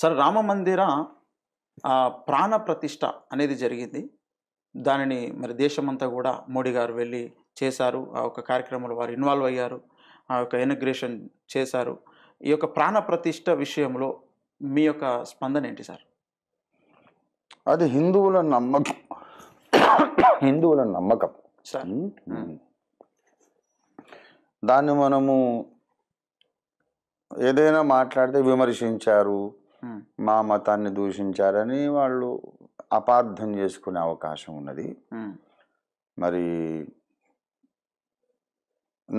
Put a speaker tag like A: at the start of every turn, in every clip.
A: సరే రామ మందిర ప్రాణ ప్రతిష్ట అనేది జరిగింది దానిని మరి దేశమంతా కూడా మోడీ గారు వెళ్ళి చేశారు ఆ యొక్క కార్యక్రమంలో వారు ఇన్వాల్వ్ అయ్యారు ఆ యొక్క ఇనగ్రేషన్ చేశారు ఈ యొక్క ప్రాణ ప్రతిష్ట విషయంలో మీ యొక్క స్పందన ఏంటి సార్
B: అది హిందువుల నమ్మకం హిందువుల నమ్మకం సార్ దాన్ని మనము ఏదైనా మాట్లాడితే విమర్శించారు మా మతాన్ని దూషించారని వాళ్ళు అపార్థం చేసుకునే అవకాశం ఉన్నది మరి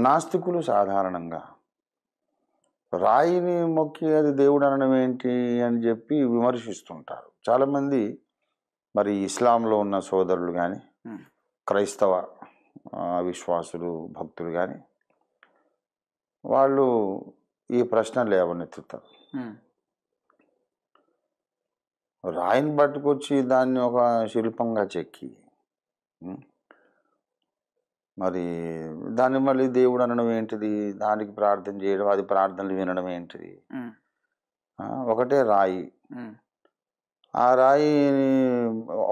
B: నాస్తికులు సాధారణంగా రాయిని మొక్కి అది దేవుడు అనడం ఏంటి అని చెప్పి విమర్శిస్తుంటారు చాలామంది మరి ఇస్లాంలో ఉన్న సోదరులు కానీ క్రైస్తవ విశ్వాసులు భక్తులు కానీ వాళ్ళు ఈ ప్రశ్న లేవనెత్తుతారు రాయిని పట్టుకొచ్చి దాన్ని ఒక శిల్పంగా చెక్కి మరి దాన్ని మళ్ళీ దేవుడు అనడం ఏంటిది దానికి ప్రార్థన చేయడం అది ప్రార్థనలు వినడం ఏంటిది ఒకటే రాయి ఆ రాయి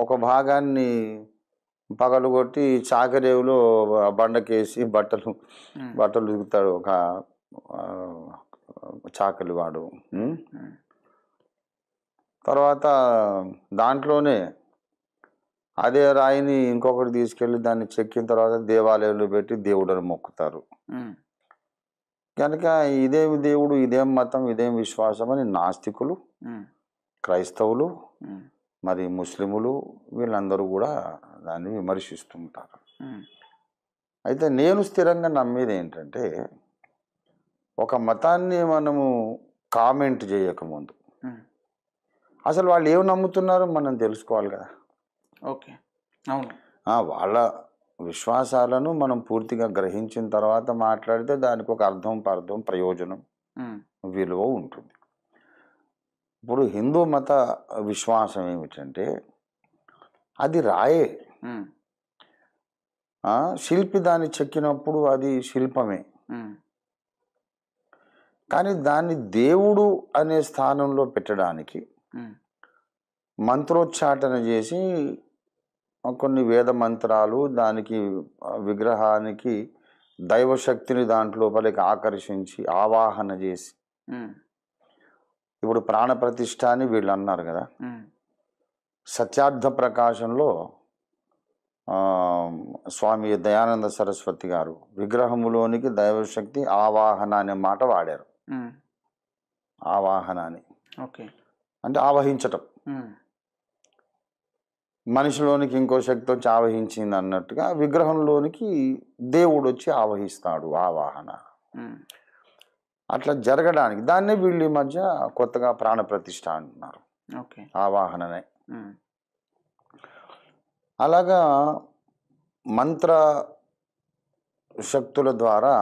B: ఒక భాగాన్ని పగలు కొట్టి చాకరేవులో బండకేసి బట్టలు బట్టలు ఉతుకుతాడు ఒక చాకలి వాడు తర్వాత దాంట్లోనే అదే రాయిని ఇంకొకటి తీసుకెళ్ళి దాన్ని చెక్కిన తర్వాత దేవాలయంలో పెట్టి దేవుడని మొక్కుతారు కనుక ఇదేమి దేవుడు ఇదేం మతం ఇదేం విశ్వాసం అని నాస్తికులు క్రైస్తవులు మరి ముస్లిములు వీళ్ళందరూ కూడా దాన్ని విమర్శిస్తుంటారు అయితే నేను స్థిరంగా నమ్మేది ఏంటంటే ఒక మతాన్ని మనము కామెంట్ చేయకముందు అసలు వాళ్ళు ఏమి నమ్ముతున్నారో మనం తెలుసుకోవాలి కదా ఓకే అవును వాళ్ళ విశ్వాసాలను మనం పూర్తిగా గ్రహించిన తర్వాత మాట్లాడితే దానికి ఒక అర్థం పర్థం ప్రయోజనం విలువ ఉంటుంది ఇప్పుడు హిందూ మత విశ్వాసం ఏమిటంటే అది రాయే శిల్పి దాన్ని చెక్కినప్పుడు అది శిల్పమే కానీ దాన్ని దేవుడు అనే స్థానంలో పెట్టడానికి మంత్రోచ్చాటన చేసి కొన్ని వేద మంత్రాలు దానికి విగ్రహానికి దైవశక్తిని దాంట్లో పలికి ఆకర్షించి ఆవాహన చేసి ఇప్పుడు ప్రాణప్రతిష్ఠ అని వీళ్ళు అన్నారు కదా సత్యార్థ ప్రకాశంలో స్వామి దయానంద సరస్వతి గారు విగ్రహములోనికి దైవశక్తి ఆవాహన అనే మాట వాడారు ఆవాహన అని ఓకే అంటే ఆవహించటం మనిషిలోనికి ఇంకో శక్తి వచ్చి ఆవహించింది అన్నట్టుగా విగ్రహంలోనికి దేవుడు వచ్చి ఆవహిస్తాడు ఆవాహన అట్లా జరగడానికి దాన్నే వీళ్ళ మధ్య కొత్తగా ప్రాణ ప్రతిష్ట అంటున్నారు ఆవాహననే అలాగా మంత్ర శక్తుల ద్వారా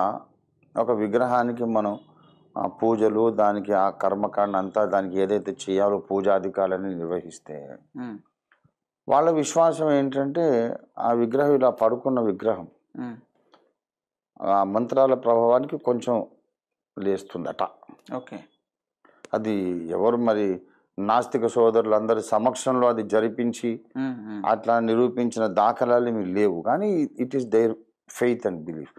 B: ఒక విగ్రహానికి మనం పూజలు దానికి ఆ కర్మకాండ అంతా దానికి ఏదైతే చేయాలో పూజాధికారులని నిర్వహిస్తే వాళ్ళ విశ్వాసం ఏంటంటే ఆ విగ్రహం ఇలా పడుకున్న విగ్రహం ఆ మంత్రాల ప్రభావానికి కొంచెం లేస్తుందట ఓకే అది ఎవరు మరి నాస్తిక సోదరులందరి సమక్షంలో అది జరిపించి అట్లా నిరూపించిన దాఖలాలు మీరు లేవు కానీ it is their faith and belief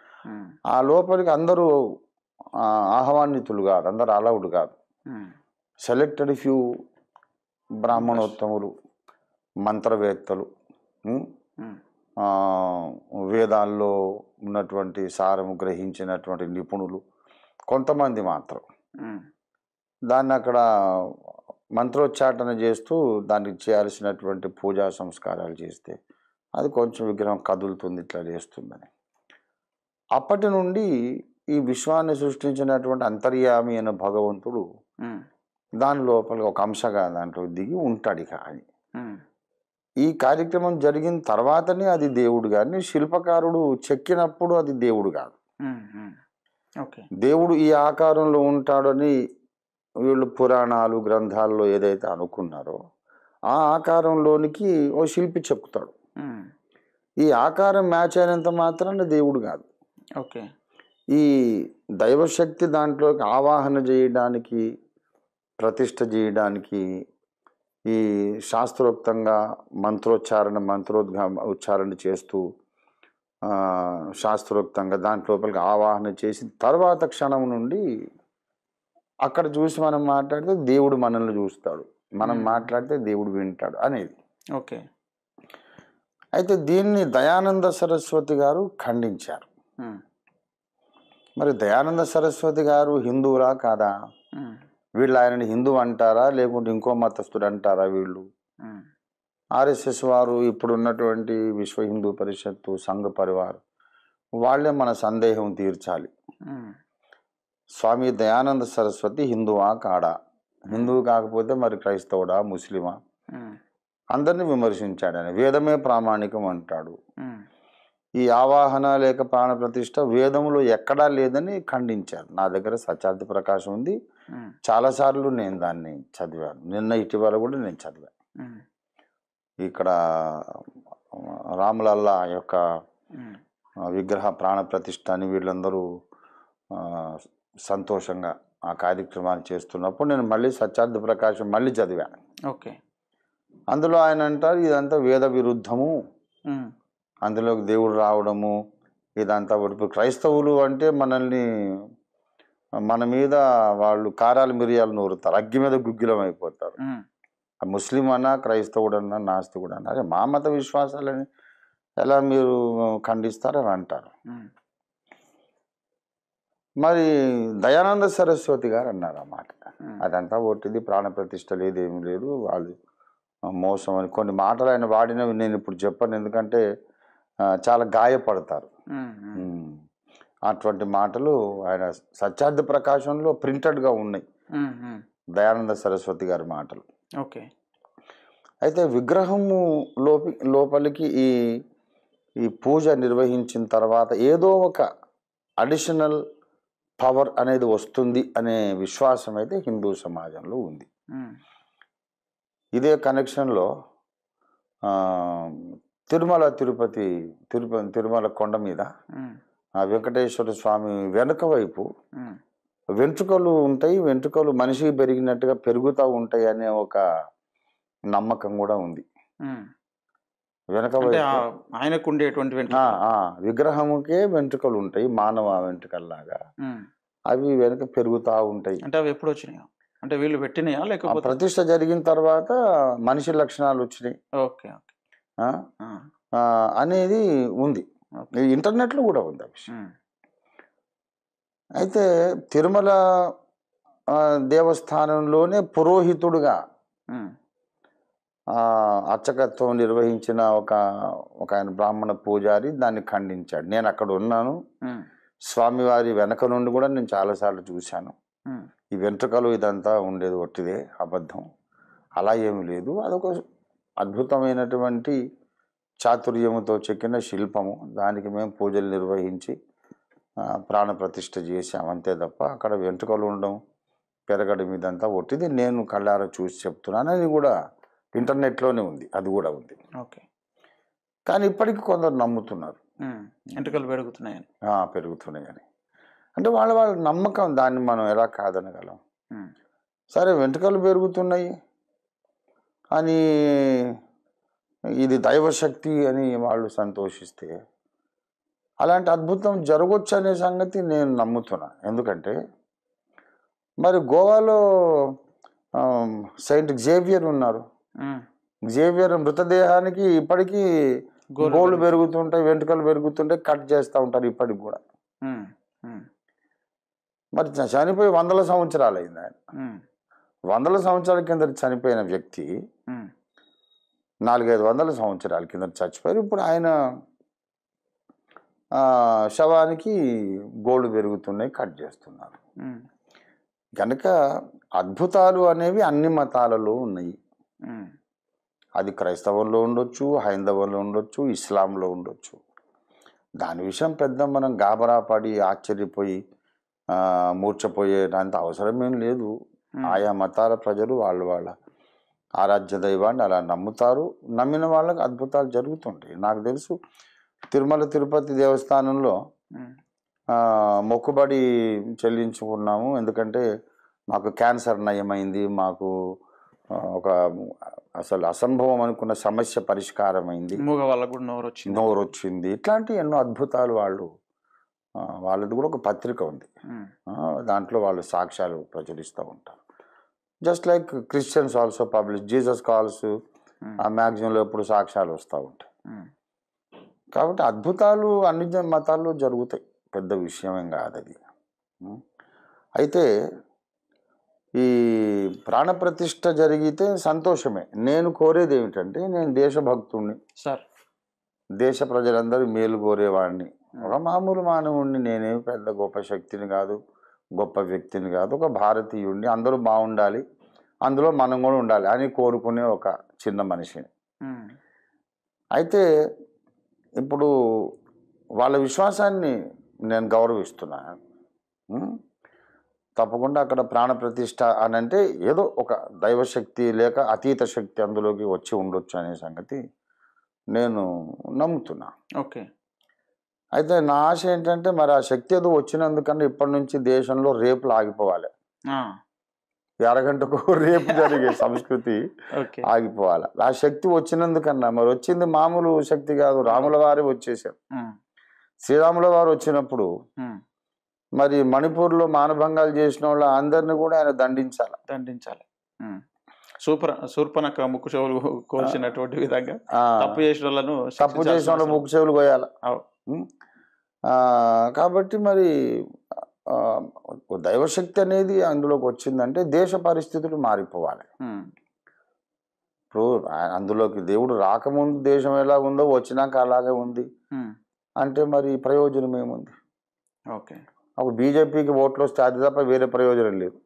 B: ఆ లోపలికి అందరూ ఆహ్వానితులు కాదు అందరు అలౌడ్ కాదు సెలెక్టెడ్ ఫ్యూ బ్రాహ్మణోత్తములు మంత్రవేత్తలు వేదాల్లో ఉన్నటువంటి సారము గ్రహించినటువంటి నిపుణులు కొంతమంది మాత్రం దాన్ని అక్కడ మంత్రోచ్చాటన చేస్తూ దానికి చేయాల్సినటువంటి పూజా సంస్కారాలు చేస్తే అది కొంచెం విగ్రహం కదులుతుంది ఇట్లా చేస్తుందని అప్పటి నుండి ఈ విశ్వాన్ని సృష్టించినటువంటి అంతర్యామి అయిన భగవంతుడు దాని లోపల ఒక అంశగా దాంట్లో దిగి ఉంటాడు ఇక అని ఈ కార్యక్రమం జరిగిన తర్వాతనే అది దేవుడు కానీ శిల్పకారుడు చెక్కినప్పుడు అది దేవుడు కాదు దేవుడు ఈ ఆకారంలో ఉంటాడని వీళ్ళు పురాణాలు గ్రంథాల్లో ఏదైతే అనుకున్నారో ఆ ఆకారంలోనికి ఓ శిల్పి చెప్తాడు ఈ ఆకారం మ్యాచ్ అయినంత మాత్రాన దేవుడు కాదు ఓకే ఈ దైవశక్తి దాంట్లోకి ఆవాహన చేయడానికి ప్రతిష్ట చేయడానికి ఈ శాస్త్రోక్తంగా మంత్రోచ్చారణ మంత్రోద్గా ఉచ్చారణ చేస్తూ శాస్త్రోక్తంగా దాంట్ లోపలికి ఆవాహన చేసి తర్వాత క్షణం నుండి అక్కడ చూసి మనం మాట్లాడితే దేవుడు మనల్ని చూస్తాడు మనం మాట్లాడితే దేవుడు వింటాడు అనేది ఓకే అయితే దీన్ని దయానంద సరస్వతి గారు ఖండించారు మరి దయానంద సరస్వతి గారు హిందువులా కాదా వీళ్ళు ఆయనని హిందూ అంటారా లేకుంటే ఇంకో మతస్థుడు అంటారా వీళ్ళు ఆర్ఎస్ఎస్ వారు ఇప్పుడు ఉన్నటువంటి విశ్వ హిందూ పరిషత్తు సంఘ పరివార్ వాళ్ళే మన సందేహం తీర్చాలి స్వామి దయానంద సరస్వతి హిందువా కాడా హిందువు కాకపోతే మరి క్రైస్తవుడా ముస్లిమా అందరిని విమర్శించాడు ఆయన వేదమే ప్రామాణికం అంటాడు ఈ ఆవాహన లేక ప్రాణ ప్రతిష్ట వేదంలో ఎక్కడా లేదని ఖండించారు నా దగ్గర సత్యార్థి ప్రకాశం ఉంది చాలాసార్లు నేను దాన్ని చదివాను నిన్న ఇటీవల కూడా నేను చదివాను ఇక్కడ రాములల్లా యొక్క విగ్రహ ప్రాణ ప్రతిష్ట అని వీళ్ళందరూ సంతోషంగా ఆ కార్యక్రమాన్ని చేస్తున్నప్పుడు నేను మళ్ళీ సత్యార్థ ప్రకాశం మళ్ళీ చదివాను ఓకే అందులో ఆయన అంటారు ఇదంతా వేద విరుద్ధము అందులోకి దేవుడు రావడము ఇదంతా కూడా ఇప్పుడు క్రైస్తవులు అంటే మనల్ని మన మీద వాళ్ళు కారాలు మిరియాలు నూరుతారు అగ్గి మీద గుగ్గిలం అయిపోతారు ముస్లిం అన్నా క్రైస్తవుడు అన్నా నాస్తికుడు అన్నా అదే మా మత విశ్వాసాలని ఎలా మీరు అని అంటారు మరి దయానంద సరస్వతి గారు అన్నారు అన్నమాట అదంతా ఒట్టిది ప్రాణప్రతిష్ట లేదు ఏమి లేదు వాళ్ళు మోసం అని కొన్ని మాటలు ఆయన వాడినవి నేను ఇప్పుడు చెప్పాను ఎందుకంటే చాలా గాయపడతారు అటువంటి మాటలు ఆయన సత్యార్థ ప్రకాశంలో ప్రింటెడ్గా ఉన్నాయి దయానంద సరస్వతి గారి మాటలు ఓకే అయితే విగ్రహము లోపి లోపలికి ఈ ఈ పూజ నిర్వహించిన తర్వాత ఏదో ఒక అడిషనల్ పవర్ అనేది వస్తుంది అనే విశ్వాసం అయితే హిందూ సమాజంలో ఉంది ఇదే కనెక్షన్లో తిరుమల తిరుపతి తిరుపతి తిరుమల కొండ మీద ఆ వెంకటేశ్వర స్వామి వెనుక వైపు వెంట్రుకలు ఉంటాయి వెంట్రుకలు మనిషి పెరిగినట్టుగా పెరుగుతూ ఉంటాయి అనే ఒక నమ్మకం కూడా ఉంది వెనక ఆయనకు ఉండేటువంటి విగ్రహముకే వెంట్రుకలు ఉంటాయి మానవ వెంట్రుకల్లాగా అవి వెనక పెరుగుతూ ఉంటాయి
A: అంటే అవి ఎప్పుడు వచ్చినాయి అంటే వీళ్ళు పెట్టినాయా లేకపోతే ప్రతిష్ట
B: జరిగిన తర్వాత మనిషి లక్షణాలు వచ్చినాయి ఓకే ఓకే అనేది ఉంది ఇంటర్నెట్లో కూడా ఉంది ఆ విషయం అయితే తిరుమల దేవస్థానంలోనే పురోహితుడుగా అర్చకత్వం నిర్వహించిన ఒక ఒక ఆయన బ్రాహ్మణ పూజారి దాన్ని ఖండించాడు నేను అక్కడ ఉన్నాను స్వామివారి వెనక నుండి కూడా నేను చాలాసార్లు చూశాను ఈ వెంట్రుకలు ఇదంతా ఉండేది ఒట్టిదే అబద్ధం అలా ఏమీ లేదు అదొక అద్భుతమైనటువంటి చాతుర్యముతో చెక్కిన శిల్పము దానికి మేము పూజలు నిర్వహించి ప్రాణప్రతిష్ఠ చేసాం అంతే తప్ప అక్కడ వెంట్రుకలు ఉండడం పెరగడం ఇదంతా ఒట్టిది నేను కళ్ళార చూసి చెప్తున్నాను అది కూడా ఇంటర్నెట్లోనే ఉంది అది కూడా ఉంది ఓకే కానీ ఇప్పటికీ కొందరు నమ్ముతున్నారు
A: ఎంటుకలు పెరుగుతున్నాయని
B: పెరుగుతున్నాయని అంటే వాళ్ళ వాళ్ళ నమ్మకం దాన్ని మనం ఎలా కాదనగలం సరే వెంట్రుకలు పెరుగుతున్నాయి అని ఇది దైవశక్తి అని వాళ్ళు సంతోషిస్తే అలాంటి అద్భుతం జరగవచ్చు అనే సంగతి నేను నమ్ముతున్నాను ఎందుకంటే మరి గోవాలో సెయింట్ జేవియర్ ఉన్నారు జేవియర్ మృతదేహానికి ఇప్పటికీ గోళ్ళు పెరుగుతుంటాయి వెంట్రుకలు పెరుగుతుంటాయి కట్ చేస్తూ ఉంటారు ఇప్పటికి కూడా మరి చనిపోయి వందల సంవత్సరాలు అయింది ఆయన వందల సంవత్సరాల కింద చనిపోయిన వ్యక్తి నాలుగైదు వందల సంవత్సరాల కింద చచ్చిపోయారు ఇప్పుడు ఆయన శవానికి గోళ్ళు పెరుగుతున్నాయి కట్ చేస్తున్నారు కనుక అద్భుతాలు అనేవి అన్ని మతాలలో ఉన్నాయి అది క్రైస్తవంలో ఉండొచ్చు హైందవంలో ఉండొచ్చు ఇస్లాంలో ఉండొచ్చు దాని విషయం పెద్ద మనం గాబరాపడి ఆశ్చర్యపోయి మూర్చపోయేటంత అవసరం ఏం లేదు ఆయా మతాల ప్రజలు వాళ్ళు వాళ్ళ ఆరాధ్య దైవాన్ని అలా నమ్ముతారు నమ్మిన వాళ్ళకి అద్భుతాలు జరుగుతుంటాయి నాకు తెలుసు తిరుమల తిరుపతి దేవస్థానంలో మొక్కుబడి చెల్లించుకున్నాము ఎందుకంటే మాకు క్యాన్సర్ నయమైంది మాకు ఒక అసలు అసంభవం అనుకున్న సమస్య పరిష్కారమైంది
A: నోరు వచ్చింది
B: నోరు వచ్చింది ఇట్లాంటి ఎన్నో అద్భుతాలు వాళ్ళు వాళ్ళది కూడా ఒక పత్రిక ఉంది దాంట్లో వాళ్ళు సాక్ష్యాలు ప్రచురిస్తూ ఉంటారు just like Christians also publish Jesus calls ఆ మ్యాగజైన్లో ఎప్పుడు సాక్ష్యాలు వస్తూ ఉంటాయి hmm. కాబట్టి అద్భుతాలు అన్ని మతాల్లో జరుగుతాయి పెద్ద విషయమేం కాదు అది hmm. అయితే ఈ ప్రాణప్రతిష్ఠ జరిగితే సంతోషమే నేను కోరేది ఏమిటంటే నేను దేశభక్తుణ్ణి సార్ దేశ ప్రజలందరూ మేలు కోరేవాడిని hmm. ఒక మామూలు మానవుణ్ణి నేనేమి పెద్ద గొప్ప శక్తిని కాదు గొప్ప వ్యక్తిని కాదు ఒక భారతీయుడిని అందరూ బాగుండాలి అందులో మనం కూడా ఉండాలి అని కోరుకునే ఒక చిన్న మనిషిని అయితే ఇప్పుడు వాళ్ళ విశ్వాసాన్ని నేను గౌరవిస్తున్నాను తప్పకుండా అక్కడ ప్రాణప్రతిష్ట అని అంటే ఏదో ఒక దైవశక్తి లేక అతీత శక్తి అందులోకి వచ్చి ఉండొచ్చు అనే సంగతి నేను నమ్ముతున్నా ఓకే అయితే నా ఆశ ఏంటంటే మరి ఆ శక్తి ఏదో వచ్చినందుకన్నా ఇప్పటి నుంచి దేశంలో రేపులు ఆగిపోవాలి అరగంటకు రేపు జరిగే సంస్కృతి ఆగిపోవాలి ఆ శక్తి వచ్చినందుకన్నా మరి వచ్చింది మామూలు శక్తి కాదు రాముల వారి వచ్చేసారు శ్రీరాముల వారు వచ్చినప్పుడు మరి మణిపూర్లో మానభంగాలు చేసిన వాళ్ళ అందరిని కూడా ఆయన దండించాలి దండించాలి
A: సూపర్ శూర్పణక ముక్కు చెవులు కోల్చినటువంటి విధంగా తప్పు చేసిన వాళ్ళను తప్పు చేసిన వాళ్ళు ముక్కు చెవులు కోయాలి కాబట్టి మరి
B: దైవశక్తి అనేది అందులోకి వచ్చిందంటే దేశ పరిస్థితులు మారిపోవాలి ఇప్పుడు అందులోకి దేవుడు రాకముందు దేశం ఎలా ఉందో వచ్చినాక అలాగే ఉంది అంటే మరి ప్రయోజనం ఏముంది ఓకే అప్పుడు బీజేపీకి ఓట్లు వస్తే అది తప్ప వేరే ప్రయోజనం లేదు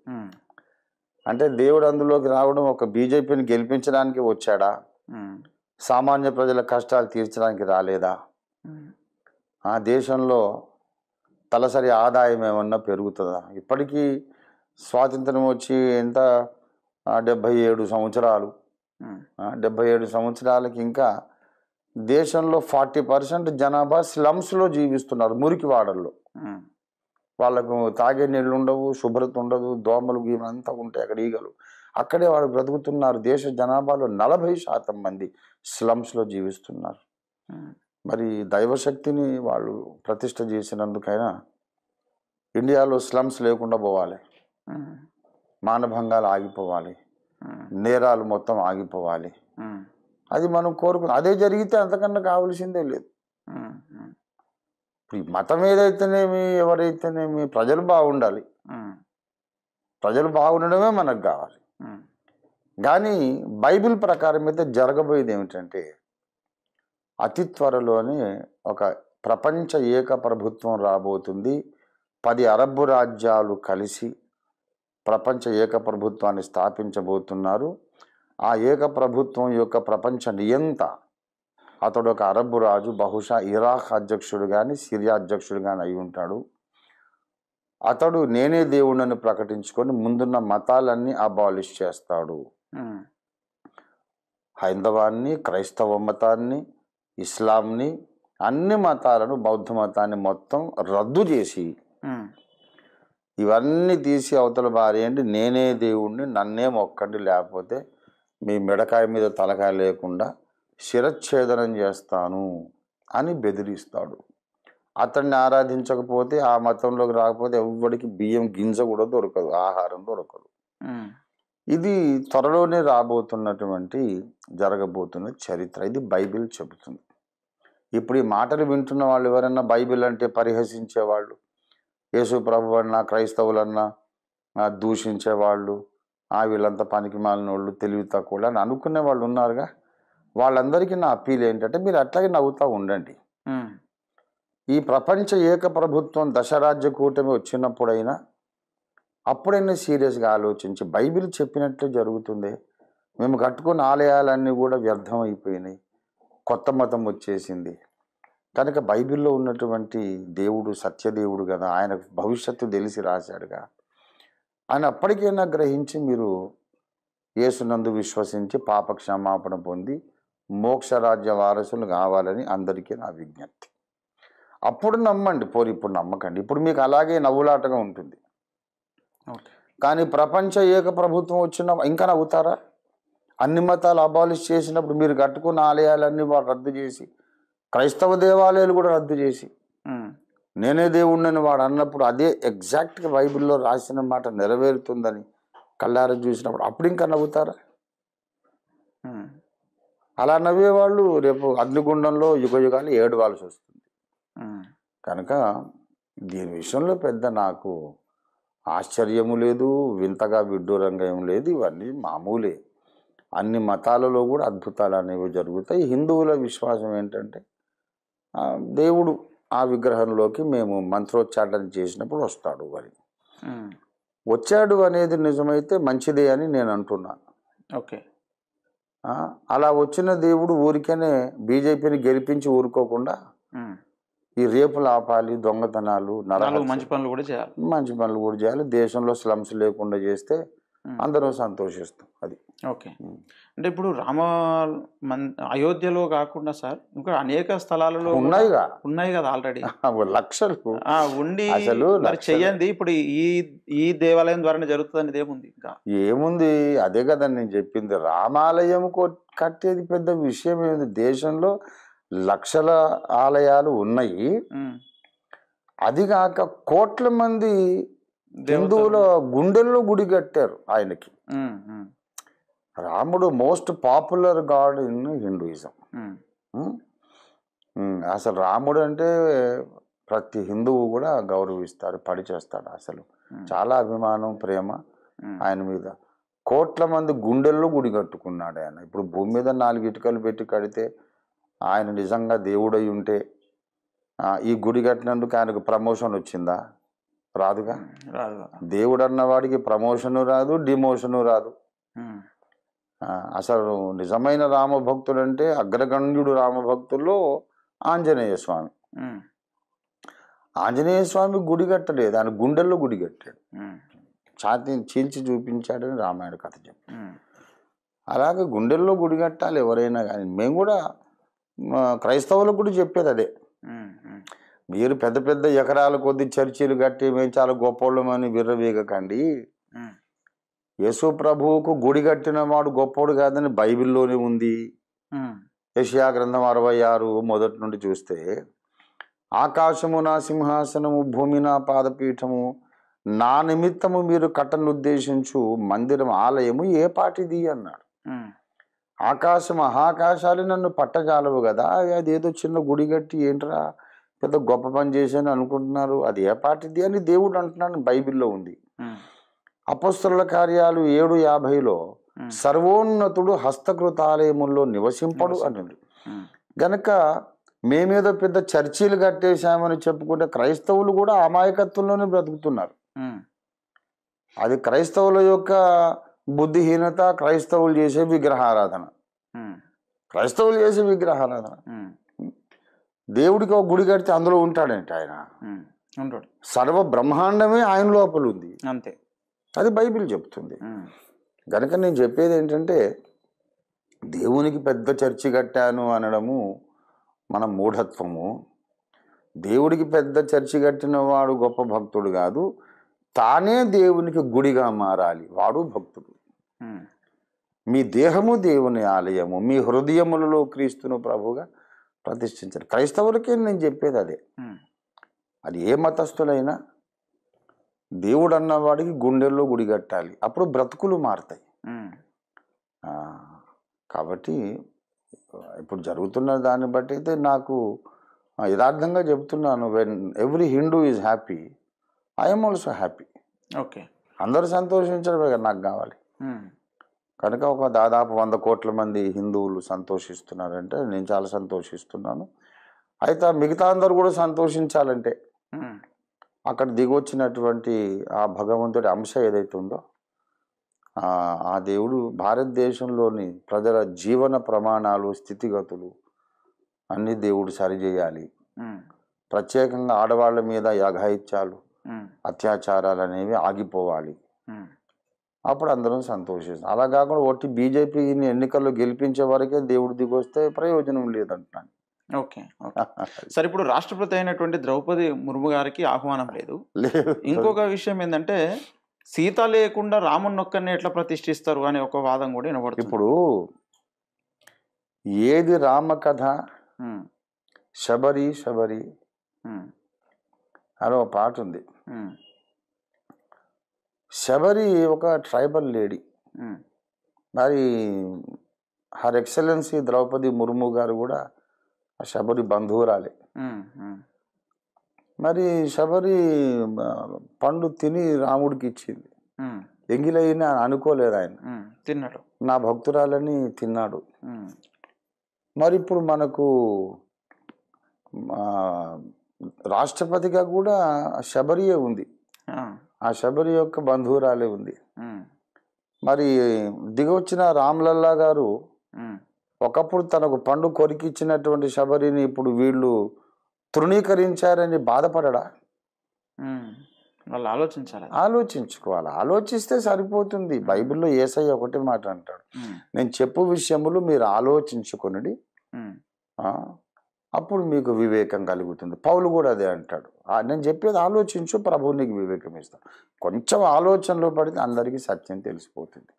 B: అంటే దేవుడు అందులోకి రావడం ఒక బీజేపీని గెలిపించడానికి వచ్చాడా సామాన్య ప్రజల కష్టాలు తీర్చడానికి రాలేదా ఆ దేశంలో తలసరి ఆదాయం ఏమన్నా పెరుగుతుందా ఇప్పటికీ స్వాతంత్రం వచ్చి ఎంత డెబ్భై ఏడు సంవత్సరాలు డెబ్భై ఏడు సంవత్సరాలకి ఇంకా దేశంలో ఫార్టీ పర్సెంట్ జనాభా స్లమ్స్లో జీవిస్తున్నారు మురికి వాడల్లో వాళ్ళకు తాగే నీళ్ళు ఉండవు శుభ్రత ఉండదు దోమలు ఇవంతా ఉంటాయి అక్కడ ఈగలు అక్కడే వాళ్ళు బ్రతుకుతున్నారు దేశ జనాభాలో నలభై శాతం మంది స్లమ్స్లో జీవిస్తున్నారు మరి దైవశక్తిని వాళ్ళు ప్రతిష్ట చేసినందుకైనా ఇండియాలో స్లమ్స్ లేకుండా పోవాలి మానభంగాలు ఆగిపోవాలి నేరాలు మొత్తం ఆగిపోవాలి అది మనం కోరుకు అదే జరిగితే అంతకన్నా కావాల్సిందే లేదు ఇప్పుడు మతం ఏదైతేనేమి ఎవరైతేనేమి ప్రజలు బాగుండాలి ప్రజలు బాగుండడమే మనకు కావాలి కానీ బైబిల్ ప్రకారం అయితే జరగబోయేది ఏమిటంటే అతి త్వరలోనే ఒక ప్రపంచ ఏక ప్రభుత్వం రాబోతుంది పది అరబ్బు రాజ్యాలు కలిసి ప్రపంచ ఏక ప్రభుత్వాన్ని స్థాపించబోతున్నారు ఆ ఏక ప్రభుత్వం యొక్క ప్రపంచ నియంత అతడు ఒక అరబ్బు రాజు బహుశా ఇరాక్ అధ్యక్షుడు కానీ సిరియా అధ్యక్షుడు కానీ అయి ఉంటాడు అతడు నేనే దేవుణ్ణని ప్రకటించుకొని ముందున్న మతాలన్నీ అబాలిష్ చేస్తాడు హైందవాన్ని క్రైస్తవ మతాన్ని ఇస్లాంని అన్ని మతాలను బౌద్ధ మతాన్ని మొత్తం రద్దు చేసి ఇవన్నీ తీసి అవతల భార్య నేనే దేవుణ్ణి నన్నే మొక్కండి లేకపోతే మీ మిడకాయ మీద తలకాయ లేకుండా శిరచ్ఛేదనం చేస్తాను అని బెదిరిస్తాడు అతన్ని ఆరాధించకపోతే ఆ మతంలోకి రాకపోతే ఎవ్వడికి బియ్యం గింజ కూడా దొరకదు ఆహారం దొరకదు ఇది త్వరలోనే రాబోతున్నటువంటి జరగబోతున్న చరిత్ర ఇది బైబిల్ చెబుతుంది ఇప్పుడు ఈ మాటలు వింటున్న వాళ్ళు ఎవరన్నా బైబిల్ అంటే పరిహసించేవాళ్ళు యేసు ప్రభు అన్నా క్రైస్తవులన్నా దూషించేవాళ్ళు వీళ్ళంతా పనికి వాళ్ళు తెలివి తక్కువ అని అనుకునే వాళ్ళు ఉన్నారుగా వాళ్ళందరికీ నా అప్పీల్ ఏంటంటే మీరు అట్లాగే నవ్వుతూ ఉండండి ఈ ప్రపంచ ఏక ప్రభుత్వం దశరాజ్య కూటమి వచ్చినప్పుడైనా అప్పుడైనా సీరియస్గా ఆలోచించి బైబిల్ చెప్పినట్లు జరుగుతుంది మేము కట్టుకున్న ఆలయాలన్నీ కూడా వ్యర్థం అయిపోయినాయి కొత్త మతం వచ్చేసింది కనుక బైబిల్లో ఉన్నటువంటి దేవుడు సత్యదేవుడు కదా ఆయన భవిష్యత్తు తెలిసి రాశాడుగా ఆయన అప్పటికైనా గ్రహించి మీరు యేసునందు విశ్వసించి పాప పొంది మోక్షరాజ్య వారసులు కావాలని అందరికీ నా విజ్ఞప్తి అప్పుడు నమ్మండి పోరు ఇప్పుడు నమ్మకండి ఇప్పుడు మీకు అలాగే నవ్వులాటగా ఉంటుంది కానీ ప్రపంచ ఏక ప్రభుత్వం వచ్చిన ఇంకా నవ్వుతారా అన్ని మతాలు అబాలిష్ చేసినప్పుడు మీరు కట్టుకున్న ఆలయాలన్నీ వాళ్ళు రద్దు చేసి క్రైస్తవ దేవాలయాలు కూడా రద్దు చేసి నేనే దేవుణ్ణని వాడు అన్నప్పుడు అదే ఎగ్జాక్ట్గా బైబిల్లో రాసిన మాట నెరవేరుతుందని కళ్ళార చూసినప్పుడు అప్పుడు ఇంకా నవ్వుతారా అలా నవ్వేవాళ్ళు రేపు అగ్నిగుండంలో యుగ యుగాలు ఏడవాల్సి వస్తుంది కనుక దీని విషయంలో పెద్ద నాకు ఆశ్చర్యము లేదు వింతగా విడ్డూరంగా ఏం లేదు ఇవన్నీ మామూలే అన్ని మతాలలో కూడా అద్భుతాలు అనేవి జరుగుతాయి హిందువుల విశ్వాసం ఏంటంటే దేవుడు ఆ విగ్రహంలోకి మేము మంత్రోచ్చాటన చేసినప్పుడు వస్తాడు అని వచ్చాడు అనేది నిజమైతే మంచిదే అని నేను అంటున్నాను ఓకే అలా వచ్చిన దేవుడు ఊరికేనే బీజేపీని గెలిపించి ఊరుకోకుండా ఈ రేపులు ఆపాలి దొంగతనాలు నరాలు మంచి
A: పనులు కూడా చేయాలి
B: మంచి పనులు కూడా చేయాలి దేశంలో స్లమ్స్ లేకుండా చేస్తే అందరూ సంతోషిస్తాం అది ఓకే
A: అంటే ఇప్పుడు రామ అయోధ్యలో కాకుండా సార్ ఇంకా అనేక స్థలాలలో ఉన్నాయి ఉన్నాయి కదా ఆల్రెడీ
B: లక్షలు
A: ఉండి అసలు చెయ్యండి ఇప్పుడు ఈ ఈ దేవాలయం ద్వారానే జరుగుతుంది అనేది ఏముంది ఇంకా
B: ఏముంది అదే కదా నేను చెప్పింది రామాలయం కట్టేది పెద్ద విషయం ఏమిది దేశంలో లక్షల ఆలయాలు ఉన్నాయి అదిగాక కోట్ల మంది హిందువుల గుండెల్లో గుడి కట్టారు ఆయనకి రాముడు most popular god in Hinduism అసలు రాముడు అంటే ప్రతి హిందువు కూడా గౌరవిస్తాడు పడి చేస్తాడు అసలు చాలా అభిమానం ప్రేమ ఆయన మీద కోట్ల మంది గుండెల్లో గుడి కట్టుకున్నాడు ఆయన ఇప్పుడు భూమి మీద నాలుగు ఇటుకలు పెట్టి కడితే ఆయన నిజంగా దేవుడై ఉంటే ఈ గుడి కట్టినందుకు ఆయనకు ప్రమోషన్ వచ్చిందా రాదుగా రాదు దేవుడు అన్నవాడికి ప్రమోషను రాదు డిమోషను రాదు అసలు నిజమైన రామభక్తుడు అంటే అగ్రగణ్యుడు రామభక్తుల్లో ఆంజనేయ స్వామి ఆంజనేయ స్వామి గుడి కట్టలేదు ఆయన గుండెల్లో గుడి కట్టాడు ఛాతి చీల్చి చూపించాడని రామాయణ కథ చెప్పి అలాగే గుండెల్లో గుడి కట్టాలి ఎవరైనా కానీ మేము కూడా క్రైస్తవులకు కూడా చెప్పేది అదే మీరు పెద్ద పెద్ద ఎకరాల కొద్ది చర్చీలు కట్టి మేము చాలా గొప్పోళ్ళం గొప్పవాళ్ళమని విర్రవీగకండి యేసు ప్రభువుకు గుడి కట్టిన వాడు గొప్పోడు కాదని బైబిల్లోనే ఉంది యషియా గ్రంథం అరవై ఆరు మొదటి నుండి చూస్తే ఆకాశము నా సింహాసనము భూమి నా పాదపీఠము నా నిమిత్తము మీరు కట్టను ఉద్దేశించు మందిరం ఆలయము ఏ పాటిది అన్నాడు ఆకాశ మహాకాశాలు నన్ను పట్టజాలవు కదా అదేదో చిన్న గుడి కట్టి ఏంట్రా పెద్ద గొప్ప పని చేశాను అనుకుంటున్నారు అది ఏ పాటిది అని దేవుడు అంటున్నాడు బైబిల్లో ఉంది అపస్తుల కార్యాలు ఏడు యాభైలో సర్వోన్నతుడు హస్తకృతాలయముల్లో నివసింపడు ఉంది గనక మేమేదో పెద్ద చర్చీలు కట్టేశామని చెప్పుకుంటే క్రైస్తవులు కూడా అమాయకత్వంలోనే బ్రతుకుతున్నారు అది క్రైస్తవుల యొక్క బుద్ధిహీనత క్రైస్తవులు చేసే విగ్రహారాధన క్రైస్తవులు చేసే విగ్రహారాధన దేవుడికి ఒక గుడి కడితే అందులో ఉంటాడంట ఆయన ఉంటాడు సర్వ బ్రహ్మాండమే ఆయన లోపల ఉంది అంతే అది బైబిల్ చెప్తుంది కనుక నేను చెప్పేది ఏంటంటే దేవునికి పెద్ద చర్చి కట్టాను అనడము మన మూఢత్వము దేవుడికి పెద్ద చర్చి కట్టిన వాడు గొప్ప భక్తుడు కాదు తానే దేవునికి గుడిగా మారాలి వాడు భక్తుడు మీ దేహము దేవుని ఆలయము మీ హృదయములలో క్రీస్తును ప్రభుగా ప్రతిష్ఠించారు క్రైస్తవులకే నేను చెప్పేది అదే అది ఏ మతస్థులైనా దేవుడు అన్నవాడికి గుండెల్లో గుడి కట్టాలి అప్పుడు బ్రతుకులు మారుతాయి కాబట్టి ఇప్పుడు జరుగుతున్న దాన్ని బట్టి అయితే నాకు యథార్థంగా చెప్తున్నాను when every Hindu is happy I'm also happy okay అందరూ సంతోషించడమే కదా నాకు కావాలి కనుక ఒక దాదాపు వంద కోట్ల మంది హిందువులు సంతోషిస్తున్నారంటే నేను చాలా సంతోషిస్తున్నాను అయితే మిగతా అందరు కూడా సంతోషించాలంటే అక్కడ దిగొచ్చినటువంటి ఆ భగవంతుడి అంశ ఏదైతే ఉందో ఆ దేవుడు భారతదేశంలోని ప్రజల జీవన ప్రమాణాలు స్థితిగతులు అన్ని దేవుడు సరిచేయాలి ప్రత్యేకంగా ఆడవాళ్ళ మీద యాఘాయిత్యాలు అత్యాచారాలు అనేవి ఆగిపోవాలి అప్పుడు అందరం సంతోషిస్తాం అలా కాకుండా ఒకటి బీజేపీని ఎన్నికల్లో గెలిపించే వారికే దేవుడు దిగొస్తే ప్రయోజనం లేదంటున్నాను
A: ఓకే సరే ఇప్పుడు రాష్ట్రపతి అయినటువంటి ద్రౌపది ముర్ము గారికి ఆహ్వానం లేదు ఇంకొక విషయం ఏంటంటే సీత లేకుండా రాముని ఒక్కరిని ఎట్లా ప్రతిష్ఠిస్తారు అనే ఒక వాదం కూడా వినబడుతుంది
B: ఇప్పుడు ఏది రామకథ శబరి శబరి అని ఒక పాట ఉంది శబరి ఒక ట్రైబల్ లేడీ మరి హర్ ఎక్సలెన్సీ ద్రౌపది ముర్ము గారు కూడా ఆ శబరి బంధువురాలే మరి శబరి పండు తిని రాముడికి ఇచ్చింది ఎంగిలైన అనుకోలేదు ఆయన తిన్నాడు నా భక్తురాలని తిన్నాడు మరి ఇప్పుడు మనకు రాష్ట్రపతిగా కూడా శబరియే ఉంది ఆ శబరి యొక్క బంధువురాలే ఉంది మరి దిగొచ్చిన రామ్లల్లా గారు ఒకప్పుడు తనకు పండు కొరికిచ్చినటువంటి శబరిని ఇప్పుడు వీళ్ళు తృణీకరించారని బాధపడడా ఆలోచించాలి ఆలోచించుకోవాలి ఆలోచిస్తే సరిపోతుంది బైబిల్లో ఏసై ఒకటి మాట అంటాడు నేను చెప్పు విషయములు మీరు ఆలోచించుకుని అప్పుడు మీకు వివేకం కలుగుతుంది పౌలు కూడా అదే అంటాడు నేను చెప్పేది ఆలోచించు ప్రభువు నీకు వివేకం ఇస్తాం కొంచెం ఆలోచనలో పడితే అందరికీ సత్యం తెలిసిపోతుంది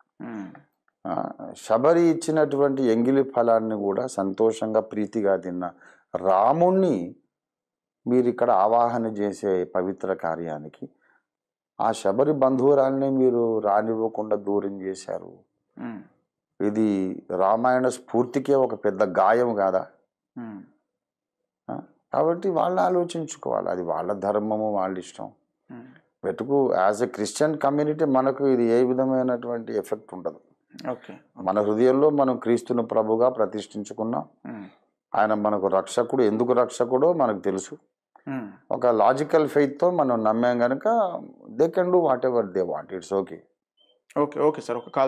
B: శబరి ఇచ్చినటువంటి ఎంగిలి ఫలాన్ని కూడా సంతోషంగా ప్రీతిగా తిన్న రాముణ్ణి మీరు ఇక్కడ ఆవాహన చేసే పవిత్ర కార్యానికి ఆ శబరి బంధువురాల్ని మీరు రానివ్వకుండా దూరం చేశారు ఇది రామాయణ స్ఫూర్తికే ఒక పెద్ద గాయం కాదా కాబట్టి వాళ్ళు ఆలోచించుకోవాలి అది వాళ్ళ ధర్మము వాళ్ళ ఇష్టం వెతుకు యాజ్ ఎ క్రిస్టియన్ కమ్యూనిటీ మనకు ఇది ఏ విధమైనటువంటి ఎఫెక్ట్ ఉండదు ఓకే మన హృదయంలో మనం క్రీస్తును ప్రభుగా ప్రతిష్ఠించుకున్నాం ఆయన మనకు రక్షకుడు ఎందుకు రక్షకుడో మనకు తెలుసు ఒక లాజికల్ ఫెయిత్తో మనం నమ్మాం కనుక they can do whatever they want it's okay okay okay sir ఒక కాల్